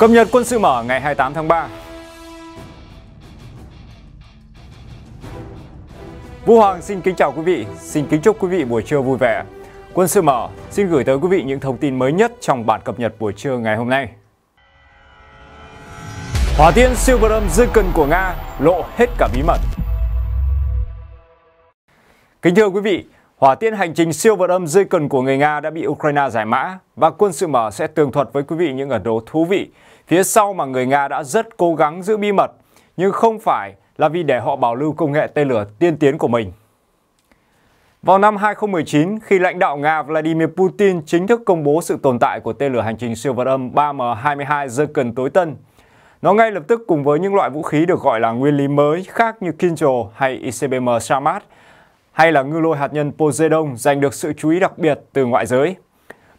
Cập nhật quân sự mở ngày 28 tháng 3 Vũ Hoàng xin kính chào quý vị, xin kính chúc quý vị buổi trưa vui vẻ. Quân sự mở xin gửi tới quý vị những thông tin mới nhất trong bản cập nhật buổi trưa ngày hôm nay. Hỏa tiên siêu vật âm dư cân của Nga lộ hết cả bí mật. Kính thưa quý vị, Hỏa tiễn hành trình siêu vật âm dây cần của người Nga đã bị Ukraine giải mã và quân sự mở sẽ tường thuật với quý vị những ẩn đồ thú vị phía sau mà người Nga đã rất cố gắng giữ bí mật nhưng không phải là vì để họ bảo lưu công nghệ tên lửa tiên tiến của mình. Vào năm 2019, khi lãnh đạo Nga Vladimir Putin chính thức công bố sự tồn tại của tên lửa hành trình siêu vật âm 3M22 Zircon tối tân, nó ngay lập tức cùng với những loại vũ khí được gọi là nguyên lý mới khác như Kinjal hay ICBM Sarmat hay là ngư lôi hạt nhân Poseidon giành được sự chú ý đặc biệt từ ngoại giới.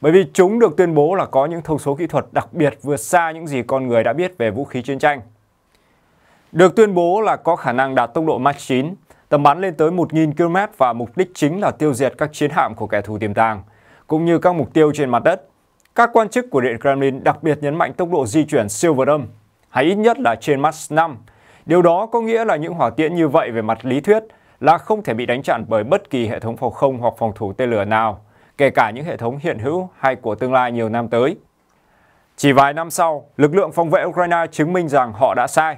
Bởi vì chúng được tuyên bố là có những thông số kỹ thuật đặc biệt vượt xa những gì con người đã biết về vũ khí chiến tranh. Được tuyên bố là có khả năng đạt tốc độ Mach 9, tầm bắn lên tới 1.000 km và mục đích chính là tiêu diệt các chiến hạm của kẻ thù tiềm tàng, cũng như các mục tiêu trên mặt đất. Các quan chức của Điện Kremlin đặc biệt nhấn mạnh tốc độ di chuyển siêu vượt âm, hay ít nhất là trên Mach 5. Điều đó có nghĩa là những hỏa tiễn như vậy về mặt lý thuyết – là không thể bị đánh chặn bởi bất kỳ hệ thống phòng không hoặc phòng thủ tên lửa nào, kể cả những hệ thống hiện hữu hay của tương lai nhiều năm tới. Chỉ vài năm sau, lực lượng phòng vệ Ukraine chứng minh rằng họ đã sai.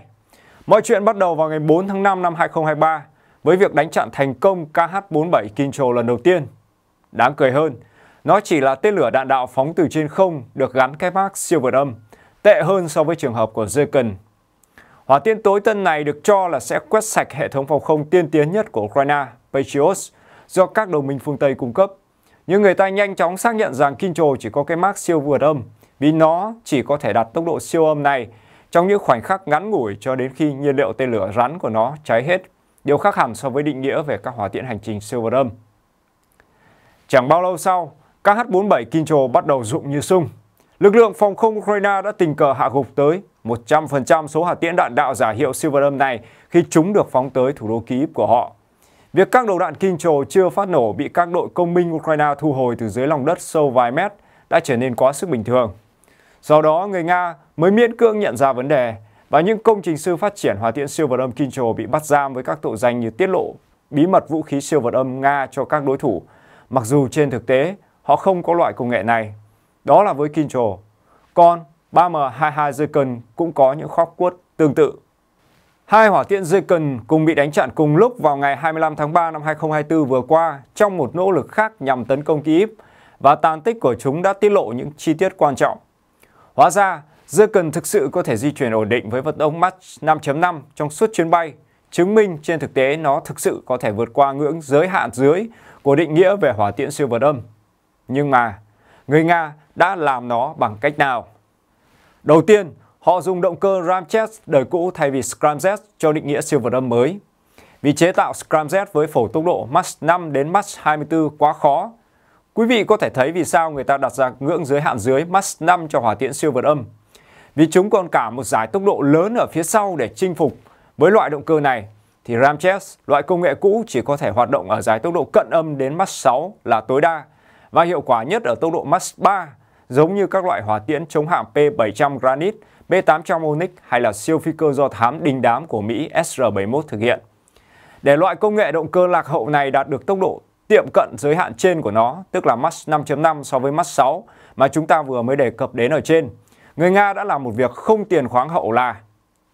Mọi chuyện bắt đầu vào ngày 4 tháng 5 năm 2023 với việc đánh chặn thành công KH-47 Kinchol lần đầu tiên. Đáng cười hơn, nó chỉ là tên lửa đạn đạo phóng từ trên không được gắn cái mác siêu vượt âm, tệ hơn so với trường hợp của Zircon. Hỏa tiễn tối tân này được cho là sẽ quét sạch hệ thống phòng không tiên tiến nhất của Ukraine, Patriot, do các đồng minh phương Tây cung cấp. Nhưng người ta nhanh chóng xác nhận rằng Kincho chỉ có cái mác siêu vượt âm, vì nó chỉ có thể đạt tốc độ siêu âm này trong những khoảnh khắc ngắn ngủi cho đến khi nhiên liệu tên lửa rắn của nó cháy hết, điều khác hẳn so với định nghĩa về các hỏa tiễn hành trình siêu vượt âm. Chẳng bao lâu sau, kh 47 Kincho bắt đầu rụng như sung. Lực lượng phòng không Ukraine đã tình cờ hạ gục tới 100% số hạt tiễn đạn đạo giả hiệu Silverum này khi chúng được phóng tới thủ đô Kyiv của họ. Việc các đầu đạn kinh trồ chưa phát nổ bị các đội công binh Ukraine thu hồi từ dưới lòng đất sâu vài mét đã trở nên quá sức bình thường. Do đó, người Nga mới miễn cưỡng nhận ra vấn đề và những công trình sư phát triển hỏa tiễn siêu vật âm kinh trồ bị bắt giam với các tội danh như tiết lộ bí mật vũ khí siêu vật âm Nga cho các đối thủ, mặc dù trên thực tế họ không có loại công nghệ này. Đó là với kinh trồ. Còn 3M22 Zeekern cũng có những khóc quất tương tự. Hai hỏa tiễn Zeekern cùng bị đánh chặn cùng lúc vào ngày 25 tháng 3 năm 2024 vừa qua trong một nỗ lực khác nhằm tấn công Kyiv và tàn tích của chúng đã tiết lộ những chi tiết quan trọng. Hóa ra, Zeekern thực sự có thể di chuyển ổn định với vận tốc Mach 5.5 trong suốt chuyến bay, chứng minh trên thực tế nó thực sự có thể vượt qua ngưỡng giới hạn dưới của định nghĩa về hỏa tiễn siêu vật âm. Nhưng mà, người Nga đã làm nó bằng cách nào? Đầu tiên, họ dùng động cơ Ramjet đời cũ thay vì Scramjet cho định nghĩa siêu vượt âm mới. Vì chế tạo Scramjet với phổ tốc độ Mach 5 đến Mach 24 quá khó, quý vị có thể thấy vì sao người ta đặt ra ngưỡng giới hạn dưới Mach 5 cho hỏa tiễn siêu vượt âm. Vì chúng còn cả một giải tốc độ lớn ở phía sau để chinh phục. Với loại động cơ này, thì Ramjet, loại công nghệ cũ chỉ có thể hoạt động ở giải tốc độ cận âm đến Mach 6 là tối đa và hiệu quả nhất ở tốc độ Mach 3 giống như các loại hỏa tiễn chống hạm P-700 Granit, B-800 Onyx hay là siêu phi cơ do thám đình đám của Mỹ SR-71 thực hiện. Để loại công nghệ động cơ lạc hậu này đạt được tốc độ tiệm cận giới hạn trên của nó, tức là Mach 5.5 so với Mach 6 mà chúng ta vừa mới đề cập đến ở trên, người Nga đã làm một việc không tiền khoáng hậu là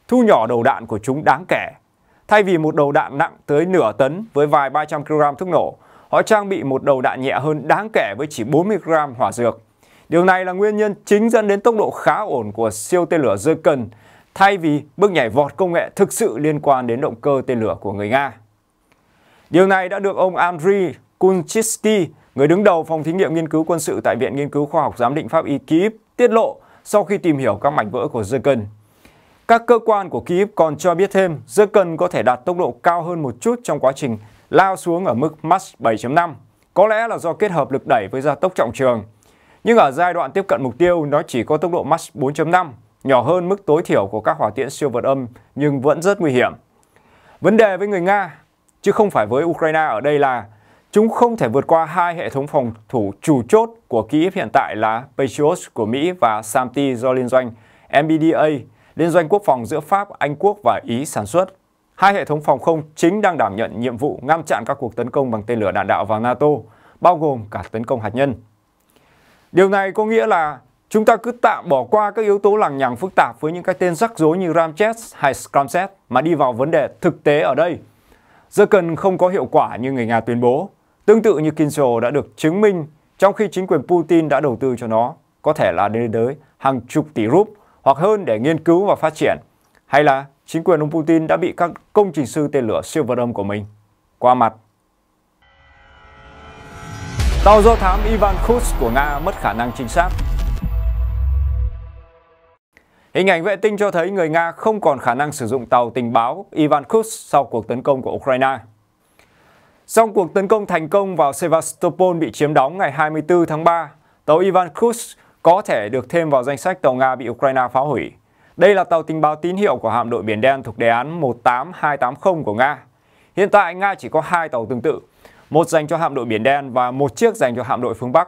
thu nhỏ đầu đạn của chúng đáng kể. Thay vì một đầu đạn nặng tới nửa tấn với vài 300 kg thuốc nổ, họ trang bị một đầu đạn nhẹ hơn đáng kể với chỉ 40 g hỏa dược. Điều này là nguyên nhân chính dẫn đến tốc độ khá ổn của siêu tên lửa rơi cần, thay vì bước nhảy vọt công nghệ thực sự liên quan đến động cơ tên lửa của người Nga. Điều này đã được ông Andriy Kunchitsky, người đứng đầu phòng thí nghiệm nghiên cứu quân sự tại Viện Nghiên cứu Khoa học Giám định Pháp y Kyiv, tiết lộ sau khi tìm hiểu các mảnh vỡ của Zircon. Các cơ quan của Kyiv còn cho biết thêm Zircon có thể đạt tốc độ cao hơn một chút trong quá trình lao xuống ở mức Mach 7.5, có lẽ là do kết hợp lực đẩy với gia tốc trọng trường. Nhưng ở giai đoạn tiếp cận mục tiêu, nó chỉ có tốc độ Mach 4.5, nhỏ hơn mức tối thiểu của các hỏa tiễn siêu vượt âm nhưng vẫn rất nguy hiểm. Vấn đề với người Nga, chứ không phải với Ukraine ở đây là chúng không thể vượt qua hai hệ thống phòng thủ chủ chốt của Kyiv hiện tại là Patriot của Mỹ và SAMTI do liên doanh MBDA, liên doanh quốc phòng giữa Pháp, Anh Quốc và Ý sản xuất. Hai hệ thống phòng không chính đang đảm nhận nhiệm vụ ngăn chặn các cuộc tấn công bằng tên lửa đạn đạo vào NATO, bao gồm cả tấn công hạt nhân. Điều này có nghĩa là chúng ta cứ tạm bỏ qua các yếu tố lằng nhằng phức tạp với những cái tên rắc rối như Ramjet hay Scramjet mà đi vào vấn đề thực tế ở đây. Zircon không có hiệu quả như người Nga tuyên bố. Tương tự như Kinzo đã được chứng minh trong khi chính quyền Putin đã đầu tư cho nó, có thể là lên tới hàng chục tỷ rúp hoặc hơn để nghiên cứu và phát triển. Hay là chính quyền ông Putin đã bị các công trình sư tên lửa siêu âm của mình qua mặt sau do thám Ivan Kuz của Nga mất khả năng chính xác Hình ảnh vệ tinh cho thấy người Nga không còn khả năng sử dụng tàu tình báo Ivan Kuz sau cuộc tấn công của Ukraine. Sau cuộc tấn công thành công vào Sevastopol bị chiếm đóng ngày 24 tháng 3, tàu Ivan Kuz có thể được thêm vào danh sách tàu Nga bị Ukraine phá hủy. Đây là tàu tình báo tín hiệu của hạm đội Biển Đen thuộc đề án 18280 của Nga. Hiện tại, Nga chỉ có hai tàu tương tự, một dành cho hạm đội Biển Đen và một chiếc dành cho hạm đội phương Bắc.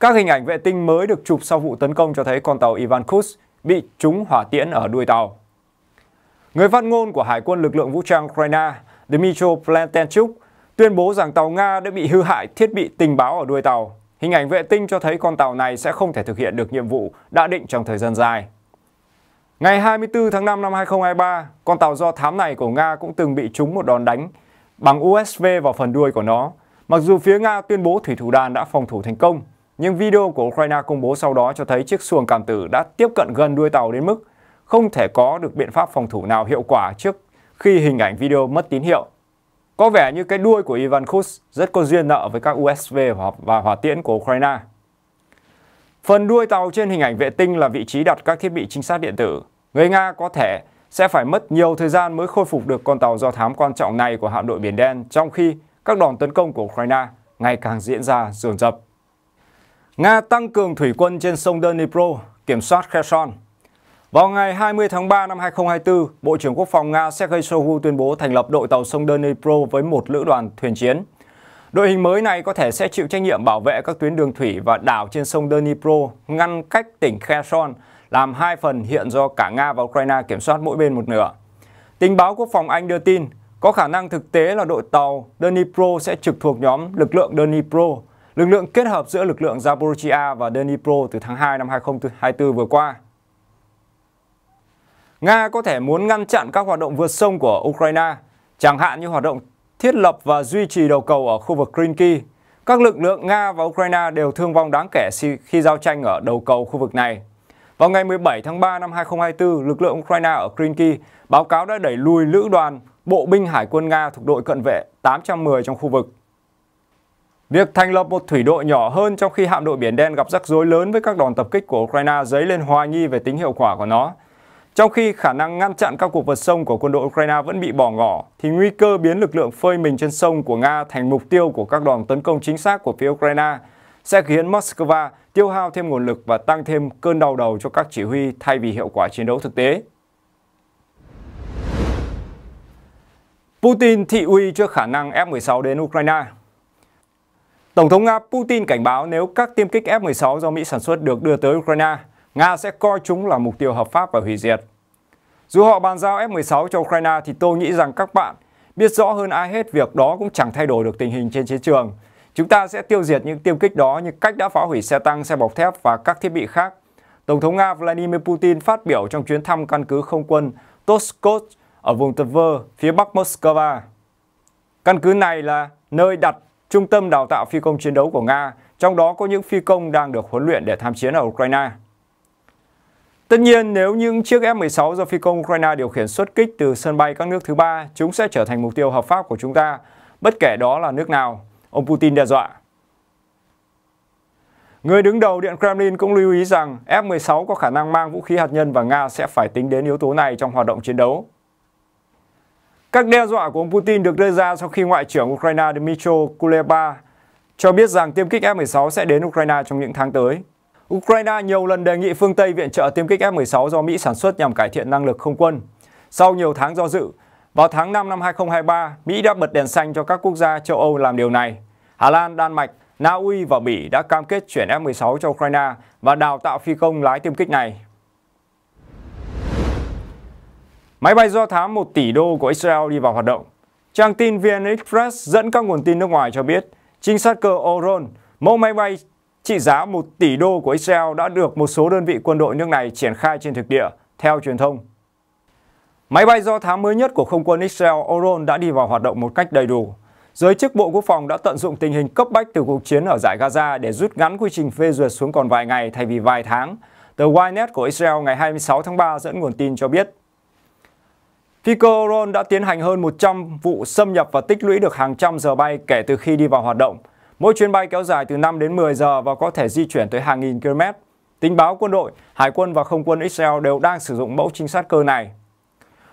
Các hình ảnh vệ tinh mới được chụp sau vụ tấn công cho thấy con tàu Ivan Kuz bị trúng hỏa tiễn ở đuôi tàu. Người phát ngôn của Hải quân lực lượng vũ trang Ukraine Dmytro Plantenchuk tuyên bố rằng tàu Nga đã bị hư hại thiết bị tình báo ở đuôi tàu. Hình ảnh vệ tinh cho thấy con tàu này sẽ không thể thực hiện được nhiệm vụ đã định trong thời gian dài. Ngày 24 tháng 5 năm 2023, con tàu do thám này của Nga cũng từng bị trúng một đòn đánh bằng USV vào phần đuôi của nó. Mặc dù phía Nga tuyên bố thủy thủ đàn đã phòng thủ thành công, nhưng video của Ukraine công bố sau đó cho thấy chiếc xuồng cảm tử đã tiếp cận gần đuôi tàu đến mức không thể có được biện pháp phòng thủ nào hiệu quả trước khi hình ảnh video mất tín hiệu. Có vẻ như cái đuôi của Ivan Khus rất có duyên nợ với các USV và hỏa tiễn của Ukraine. Phần đuôi tàu trên hình ảnh vệ tinh là vị trí đặt các thiết bị trinh sát điện tử. Người Nga có thể sẽ phải mất nhiều thời gian mới khôi phục được con tàu do thám quan trọng này của hạm đội Biển Đen trong khi các đòn tấn công của Ukraine ngày càng diễn ra dồn dập. Nga tăng cường thủy quân trên sông Dnipro, kiểm soát Kherson. Vào ngày 20 tháng 3 năm 2024, Bộ trưởng Quốc phòng Nga Sergei Shoigu tuyên bố thành lập đội tàu sông Dnipro với một lữ đoàn thuyền chiến. Đội hình mới này có thể sẽ chịu trách nhiệm bảo vệ các tuyến đường thủy và đảo trên sông Dnipro, ngăn cách tỉnh Kherson làm hai phần hiện do cả Nga và Ukraine kiểm soát mỗi bên một nửa. Tình báo quốc phòng Anh đưa tin có khả năng thực tế là đội tàu Dnipro sẽ trực thuộc nhóm lực lượng Dnipro, lực lượng kết hợp giữa lực lượng Zaporizhia và Dnipro từ tháng 2 năm 2024 vừa qua. Nga có thể muốn ngăn chặn các hoạt động vượt sông của Ukraine, chẳng hạn như hoạt động thiết lập và duy trì đầu cầu ở khu vực Krinky. Các lực lượng Nga và Ukraine đều thương vong đáng kể khi giao tranh ở đầu cầu khu vực này. Vào ngày 17 tháng 3 năm 2024, lực lượng Ukraine ở Krynky báo cáo đã đẩy lùi lữ đoàn bộ binh hải quân Nga thuộc đội cận vệ 810 trong khu vực. Việc thành lập một thủy đội nhỏ hơn trong khi hạm đội Biển Đen gặp rắc rối lớn với các đòn tập kích của Ukraine dấy lên hoài nghi về tính hiệu quả của nó. Trong khi khả năng ngăn chặn các cuộc vượt sông của quân đội Ukraine vẫn bị bỏ ngỏ, thì nguy cơ biến lực lượng phơi mình trên sông của Nga thành mục tiêu của các đòn tấn công chính xác của phía Ukraine sẽ khiến Moscow tiêu hao thêm nguồn lực và tăng thêm cơn đau đầu cho các chỉ huy thay vì hiệu quả chiến đấu thực tế. Putin thị uy trước khả năng F-16 đến Ukraine Tổng thống Nga Putin cảnh báo nếu các tiêm kích F-16 do Mỹ sản xuất được đưa tới Ukraine, Nga sẽ coi chúng là mục tiêu hợp pháp và hủy diệt. Dù họ bàn giao F-16 cho Ukraine thì tôi nghĩ rằng các bạn biết rõ hơn ai hết việc đó cũng chẳng thay đổi được tình hình trên chiến trường Chúng ta sẽ tiêu diệt những tiêm kích đó như cách đã phá hủy xe tăng, xe bọc thép và các thiết bị khác. Tổng thống Nga Vladimir Putin phát biểu trong chuyến thăm căn cứ không quân Toskot ở vùng Tver, phía bắc Moscow. Căn cứ này là nơi đặt trung tâm đào tạo phi công chiến đấu của Nga, trong đó có những phi công đang được huấn luyện để tham chiến ở Ukraine. Tất nhiên, nếu những chiếc F-16 do phi công Ukraine điều khiển xuất kích từ sân bay các nước thứ ba, chúng sẽ trở thành mục tiêu hợp pháp của chúng ta, bất kể đó là nước nào ông Putin đe dọa. Người đứng đầu Điện Kremlin cũng lưu ý rằng F-16 có khả năng mang vũ khí hạt nhân và Nga sẽ phải tính đến yếu tố này trong hoạt động chiến đấu. Các đe dọa của ông Putin được đưa ra sau khi Ngoại trưởng Ukraine Dmytro Kuleba cho biết rằng tiêm kích F-16 sẽ đến Ukraine trong những tháng tới. Ukraine nhiều lần đề nghị phương Tây viện trợ tiêm kích F-16 do Mỹ sản xuất nhằm cải thiện năng lực không quân. Sau nhiều tháng do dự, vào tháng 5 năm 2023, Mỹ đã bật đèn xanh cho các quốc gia châu Âu làm điều này. Hà Lan, Đan Mạch, Na Uy và Bỉ đã cam kết chuyển F-16 cho Ukraine và đào tạo phi công lái tiêm kích này. Máy bay do thám 1 tỷ đô của Israel đi vào hoạt động. Trang tin VN Express dẫn các nguồn tin nước ngoài cho biết, trinh sát cơ Oron, mẫu máy bay trị giá 1 tỷ đô của Israel đã được một số đơn vị quân đội nước này triển khai trên thực địa, theo truyền thông. Máy bay do thám mới nhất của không quân Israel Oron đã đi vào hoạt động một cách đầy đủ. Giới chức Bộ Quốc phòng đã tận dụng tình hình cấp bách từ cuộc chiến ở giải Gaza để rút ngắn quy trình phê duyệt xuống còn vài ngày thay vì vài tháng. Tờ Ynet của Israel ngày 26 tháng 3 dẫn nguồn tin cho biết. Phi cơ Oron đã tiến hành hơn 100 vụ xâm nhập và tích lũy được hàng trăm giờ bay kể từ khi đi vào hoạt động. Mỗi chuyến bay kéo dài từ 5 đến 10 giờ và có thể di chuyển tới hàng nghìn km. Tình báo quân đội, hải quân và không quân Israel đều đang sử dụng mẫu trinh sát cơ này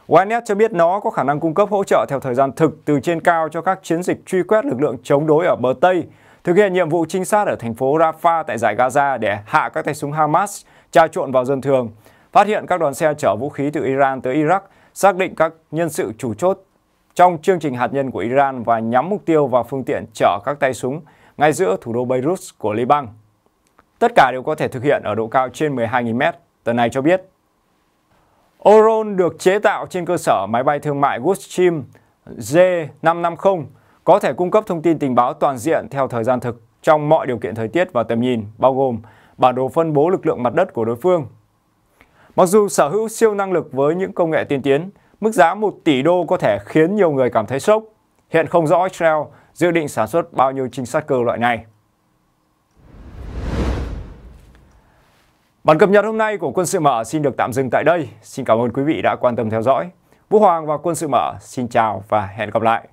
YNET cho biết nó có khả năng cung cấp hỗ trợ theo thời gian thực từ trên cao cho các chiến dịch truy quét lực lượng chống đối ở bờ Tây, thực hiện nhiệm vụ trinh sát ở thành phố Rafah tại giải Gaza để hạ các tay súng Hamas trà trộn vào dân thường, phát hiện các đoàn xe chở vũ khí từ Iran tới Iraq, xác định các nhân sự chủ chốt trong chương trình hạt nhân của Iran và nhắm mục tiêu vào phương tiện chở các tay súng ngay giữa thủ đô Beirut của Liban. Tất cả đều có thể thực hiện ở độ cao trên 12.000 mét, tờ này cho biết. Oron được chế tạo trên cơ sở máy bay thương mại Gulfstream J550, có thể cung cấp thông tin tình báo toàn diện theo thời gian thực trong mọi điều kiện thời tiết và tầm nhìn, bao gồm bản đồ phân bố lực lượng mặt đất của đối phương. Mặc dù sở hữu siêu năng lực với những công nghệ tiên tiến, mức giá 1 tỷ đô có thể khiến nhiều người cảm thấy sốc. Hiện không rõ Israel dự định sản xuất bao nhiêu trinh sát cơ loại này. Bản cập nhật hôm nay của Quân sự Mở xin được tạm dừng tại đây. Xin cảm ơn quý vị đã quan tâm theo dõi. Vũ Hoàng và Quân sự Mở xin chào và hẹn gặp lại.